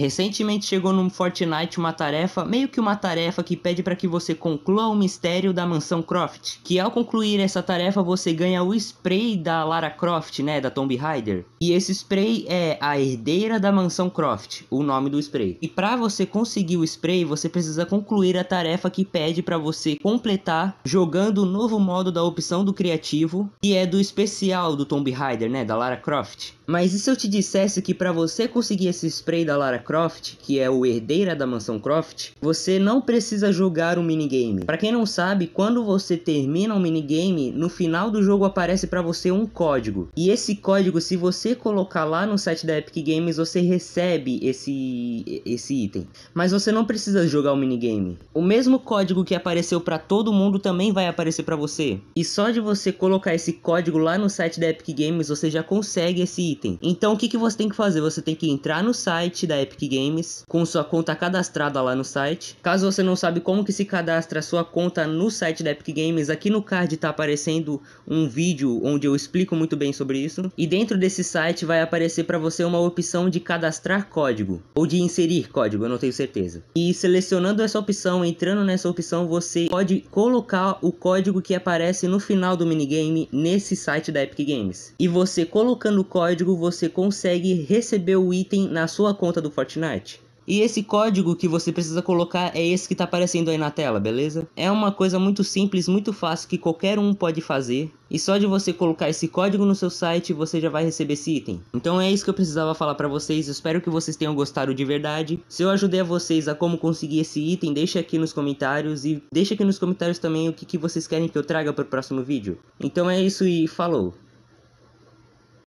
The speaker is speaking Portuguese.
Recentemente chegou no Fortnite uma tarefa, meio que uma tarefa que pede para que você conclua o mistério da mansão Croft, que ao concluir essa tarefa você ganha o spray da Lara Croft, né, da Tomb Raider. E esse spray é a herdeira da mansão Croft, o nome do spray. E para você conseguir o spray, você precisa concluir a tarefa que pede para você completar jogando o novo modo da opção do criativo, que é do especial do Tomb Raider, né, da Lara Croft. Mas e se eu te dissesse que para você conseguir esse spray da Lara Croft, Croft, que é o herdeira da mansão Croft, você não precisa jogar um minigame. Para quem não sabe, quando você termina um minigame, no final do jogo aparece para você um código. E esse código, se você colocar lá no site da Epic Games, você recebe esse esse item. Mas você não precisa jogar o um minigame. O mesmo código que apareceu para todo mundo também vai aparecer para você. E só de você colocar esse código lá no site da Epic Games, você já consegue esse item. Então o que, que você tem que fazer? Você tem que entrar no site da Epic Epic Games com sua conta cadastrada lá no site. Caso você não sabe como que se cadastra a sua conta no site da Epic Games, aqui no card está aparecendo um vídeo onde eu explico muito bem sobre isso. E dentro desse site vai aparecer para você uma opção de cadastrar código ou de inserir código, eu não tenho certeza. E selecionando essa opção, entrando nessa opção, você pode colocar o código que aparece no final do minigame nesse site da Epic Games. E você colocando o código, você consegue receber o item na sua conta do Fortnite. E esse código que você precisa colocar é esse que está aparecendo aí na tela, beleza? É uma coisa muito simples, muito fácil que qualquer um pode fazer. E só de você colocar esse código no seu site, você já vai receber esse item. Então é isso que eu precisava falar para vocês. Eu espero que vocês tenham gostado de verdade. Se eu ajudei a vocês a como conseguir esse item, deixa aqui nos comentários e deixa aqui nos comentários também o que, que vocês querem que eu traga para o próximo vídeo. Então é isso e falou.